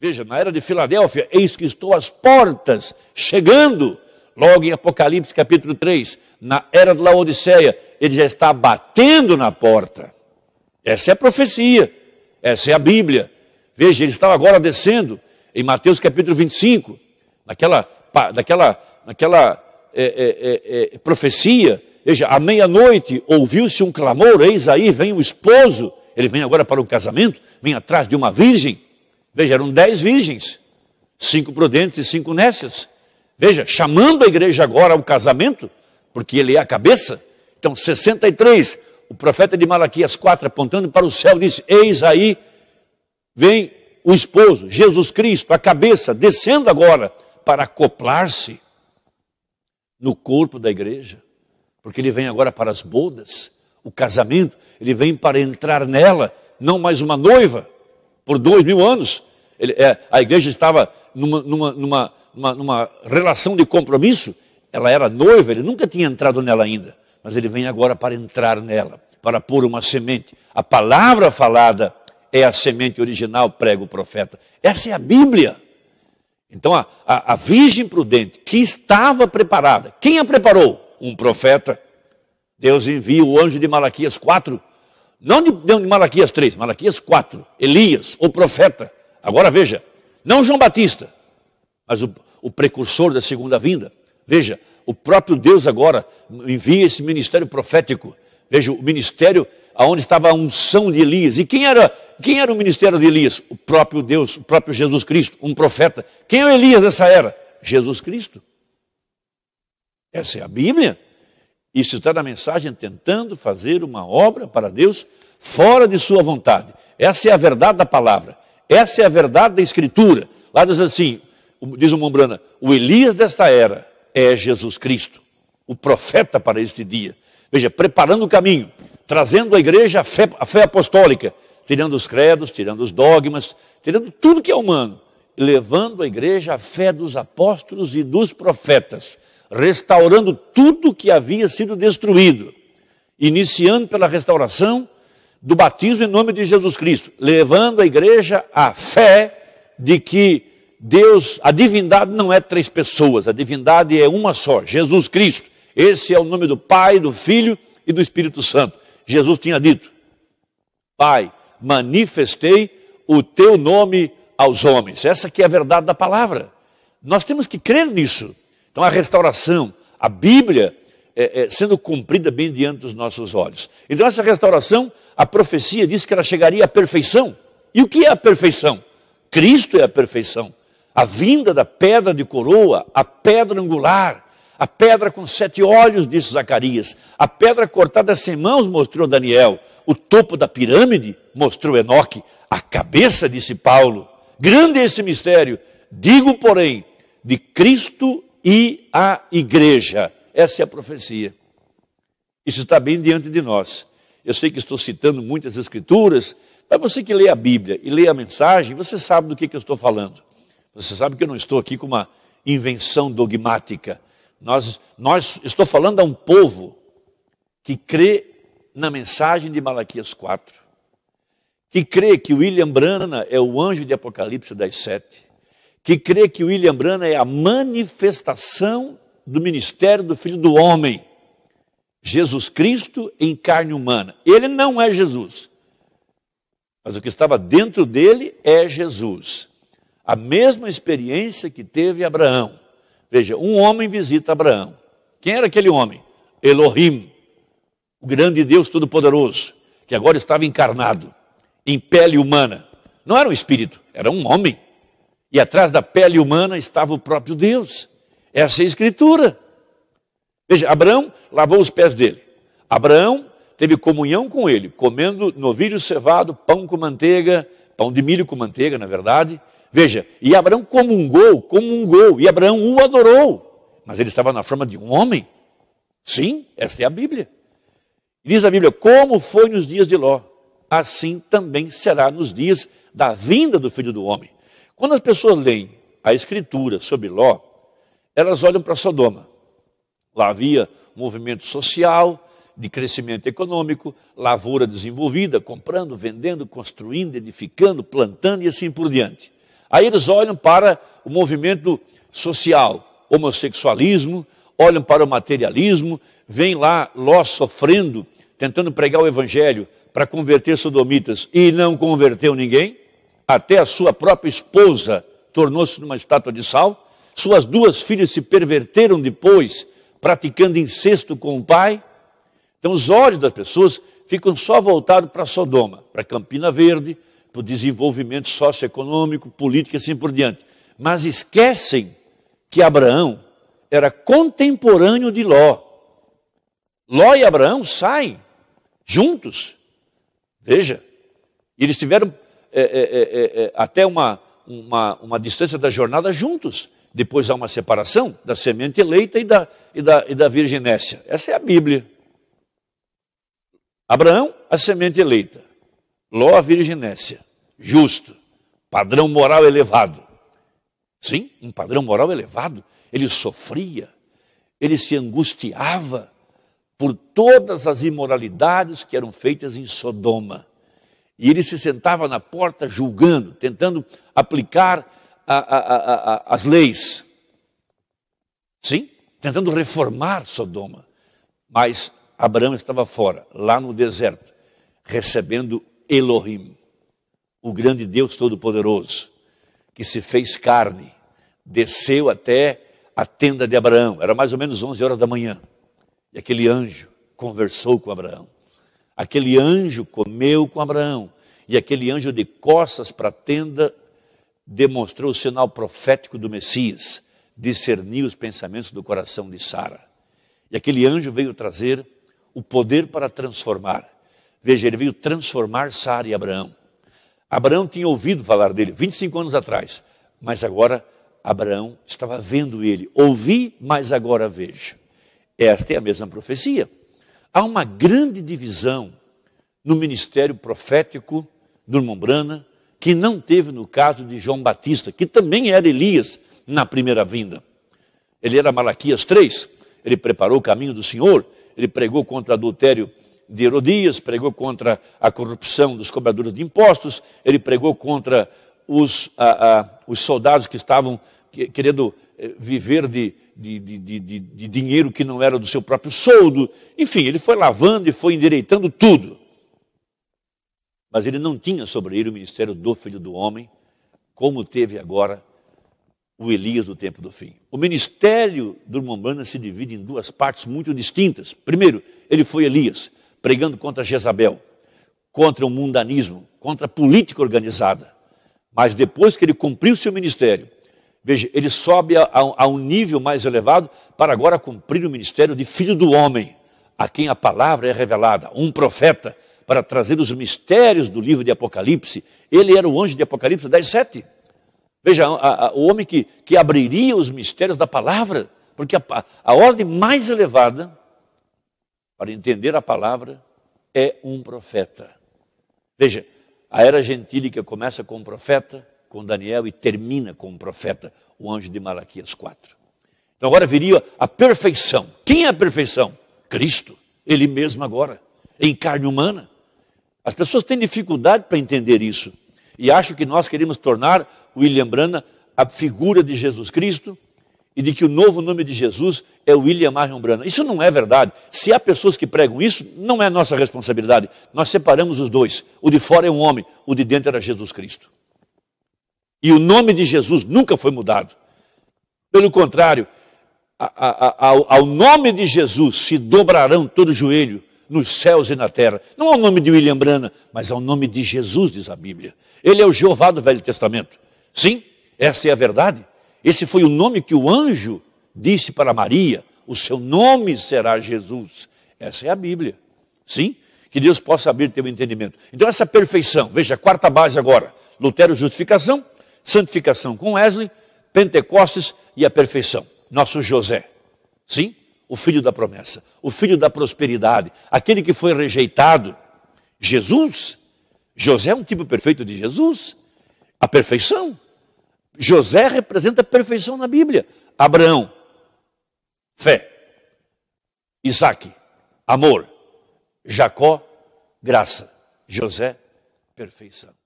Veja, na era de Filadélfia, eis que estou às portas, chegando. Logo em Apocalipse capítulo 3, na era de Laodiceia, ele já está batendo na porta. Essa é a profecia, essa é a Bíblia. Veja, ele estava agora descendo em Mateus capítulo 25, naquela, naquela, naquela é, é, é, é, profecia. Veja, à meia-noite ouviu-se um clamor: eis aí, vem o esposo. Ele vem agora para um casamento, vem atrás de uma virgem Veja, eram dez virgens, cinco prudentes e cinco nécias. Veja, chamando a igreja agora ao casamento, porque ele é a cabeça. Então, 63, o profeta de Malaquias 4, apontando para o céu, disse: Eis aí, vem o esposo, Jesus Cristo, a cabeça, descendo agora para acoplar-se no corpo da igreja, porque ele vem agora para as bodas, o casamento, ele vem para entrar nela, não mais uma noiva, por dois mil anos. Ele, é, a igreja estava numa, numa, numa, numa, numa relação de compromisso. Ela era noiva, ele nunca tinha entrado nela ainda. Mas ele vem agora para entrar nela, para pôr uma semente. A palavra falada é a semente original, prega o profeta. Essa é a Bíblia. Então, a, a, a virgem prudente, que estava preparada, quem a preparou? Um profeta. Deus envia o anjo de Malaquias 4 não de, de Malaquias 3, Malaquias 4, Elias, o profeta. Agora veja, não João Batista, mas o, o precursor da segunda vinda. Veja, o próprio Deus agora envia esse ministério profético. Veja, o ministério aonde estava a unção de Elias. E quem era, quem era o ministério de Elias? O próprio Deus, o próprio Jesus Cristo, um profeta. Quem é o Elias dessa era? Jesus Cristo. Essa é a Bíblia. Isso está na mensagem tentando fazer uma obra para Deus fora de sua vontade. Essa é a verdade da palavra. Essa é a verdade da escritura. Lá diz assim, diz o Mombrana, o Elias desta era é Jesus Cristo, o profeta para este dia. Veja, preparando o caminho, trazendo à igreja a fé, a fé apostólica, tirando os credos, tirando os dogmas, tirando tudo que é humano, levando à igreja a fé dos apóstolos e dos profetas restaurando tudo que havia sido destruído, iniciando pela restauração do batismo em nome de Jesus Cristo, levando a igreja à fé de que Deus, a divindade não é três pessoas, a divindade é uma só, Jesus Cristo. Esse é o nome do Pai, do Filho e do Espírito Santo. Jesus tinha dito: Pai, manifestei o teu nome aos homens. Essa que é a verdade da palavra. Nós temos que crer nisso. Então a restauração, a Bíblia é, é, sendo cumprida bem diante dos nossos olhos. Então essa restauração, a profecia diz que ela chegaria à perfeição. E o que é a perfeição? Cristo é a perfeição. A vinda da pedra de coroa, a pedra angular, a pedra com sete olhos, disse Zacarias. A pedra cortada sem mãos mostrou Daniel. O topo da pirâmide mostrou Enoque. A cabeça, disse Paulo. Grande é esse mistério. Digo, porém, de Cristo e a igreja. Essa é a profecia. Isso está bem diante de nós. Eu sei que estou citando muitas escrituras, mas você que lê a Bíblia e lê a mensagem, você sabe do que, que eu estou falando. Você sabe que eu não estou aqui com uma invenção dogmática. Nós, nós estou falando a um povo que crê na mensagem de Malaquias 4, que crê que William brana é o anjo de Apocalipse das sete, que crê que William Branham é a manifestação do ministério do Filho do Homem, Jesus Cristo em carne humana. Ele não é Jesus, mas o que estava dentro dele é Jesus. A mesma experiência que teve Abraão. Veja, um homem visita Abraão. Quem era aquele homem? Elohim, o grande Deus Todo-Poderoso, que agora estava encarnado, em pele humana. Não era um espírito, era um homem. E atrás da pele humana estava o próprio Deus. Essa é assim a escritura. Veja, Abraão lavou os pés dele. Abraão teve comunhão com ele, comendo novilho cevado, pão com manteiga, pão de milho com manteiga, na verdade. Veja, e Abraão comungou, comungou, e Abraão o adorou. Mas ele estava na forma de um homem. Sim, essa é a Bíblia. Diz a Bíblia: como foi nos dias de Ló, assim também será nos dias da vinda do filho do homem. Quando as pessoas leem a escritura sobre Ló, elas olham para Sodoma. Lá havia movimento social, de crescimento econômico, lavoura desenvolvida, comprando, vendendo, construindo, edificando, plantando e assim por diante. Aí eles olham para o movimento social, homossexualismo, olham para o materialismo, vem lá Ló sofrendo, tentando pregar o evangelho para converter sodomitas e não converteu ninguém até a sua própria esposa tornou-se numa estátua de sal, suas duas filhas se perverteram depois, praticando incesto com o pai. Então os olhos das pessoas ficam só voltados para Sodoma, para Campina Verde, para o desenvolvimento socioeconômico, político e assim por diante. Mas esquecem que Abraão era contemporâneo de Ló. Ló e Abraão saem juntos. Veja, eles tiveram é é, é, é, é, até uma, uma, uma distância da jornada juntos. Depois há uma separação da semente eleita e da, e da, e da virginécia. Essa é a Bíblia. Abraão, a semente eleita. Ló, a virginécia. Justo. Padrão moral elevado. Sim, um padrão moral elevado. Ele sofria, ele se angustiava por todas as imoralidades que eram feitas em Sodoma. E ele se sentava na porta julgando, tentando aplicar a, a, a, as leis. Sim, tentando reformar Sodoma. Mas Abraão estava fora, lá no deserto, recebendo Elohim, o grande Deus Todo-Poderoso, que se fez carne, desceu até a tenda de Abraão. Era mais ou menos 11 horas da manhã. E aquele anjo conversou com Abraão. Aquele anjo comeu com Abraão, e aquele anjo de costas para a tenda demonstrou o sinal profético do Messias, discerniu os pensamentos do coração de Sara. E aquele anjo veio trazer o poder para transformar. Veja, ele veio transformar Sara e Abraão. Abraão tinha ouvido falar dele 25 anos atrás, mas agora Abraão estava vendo ele. Ouvi, mas agora vejo. Esta é a mesma profecia. Há uma grande divisão no ministério profético do irmão Brana, que não teve no caso de João Batista, que também era Elias na primeira vinda. Ele era Malaquias 3, ele preparou o caminho do Senhor, ele pregou contra o adultério de Herodias, pregou contra a corrupção dos cobradores de impostos, ele pregou contra os, a, a, os soldados que estavam querendo eh, viver de, de, de, de, de dinheiro que não era do seu próprio soldo. Enfim, ele foi lavando e foi endireitando tudo. Mas ele não tinha sobre ele o ministério do Filho do Homem, como teve agora o Elias do tempo do fim. O ministério do irmão se divide em duas partes muito distintas. Primeiro, ele foi Elias, pregando contra Jezabel, contra o mundanismo, contra a política organizada. Mas depois que ele cumpriu seu ministério, Veja, ele sobe a, a, um nível mais elevado para agora cumprir o ministério de filho do homem, a quem a palavra é revelada, um profeta, para trazer os mistérios do livro de Apocalipse. Ele era o anjo de Apocalipse 17. Veja, a, a, o homem que, que abriria os mistérios da palavra, porque a ordem mais elevada para entender a palavra é um profeta. Veja, a era gentílica começa com um profeta, com Daniel e termina com o profeta, o anjo de Malaquias 4. Então agora viria a perfeição. Quem é a perfeição? Cristo, Ele mesmo agora, em carne humana. As pessoas têm dificuldade para entender isso e acham que nós queremos tornar William Brana a figura de Jesus Cristo e de que o novo nome de Jesus é William Marion Brana. Isso não é verdade. Se há pessoas que pregam isso, não é nossa responsabilidade. Nós separamos os dois. O de fora é um homem, o de dentro era Jesus Cristo. E o nome de Jesus nunca foi mudado. Pelo contrário, a, a, a, ao nome de Jesus se dobrarão todo joelho nos céus e na terra. Não ao nome de William Brana, mas ao nome de Jesus, diz a Bíblia. Ele é o Jeová do Velho Testamento. Sim, essa é a verdade. Esse foi o nome que o anjo disse para Maria: o seu nome será Jesus. Essa é a Bíblia. Sim, que Deus possa abrir teu entendimento. Então, essa perfeição, veja, a quarta base agora: Lutero, justificação, santificação com Wesley, Pentecostes e a perfeição. Nosso José. Sim, o filho da promessa, o filho da prosperidade, aquele que foi rejeitado. Jesus, José é um tipo perfeito de Jesus, a perfeição. José representa a perfeição na Bíblia. Abraão, fé. Isaac, amor. Jacó, graça. José, perfeição.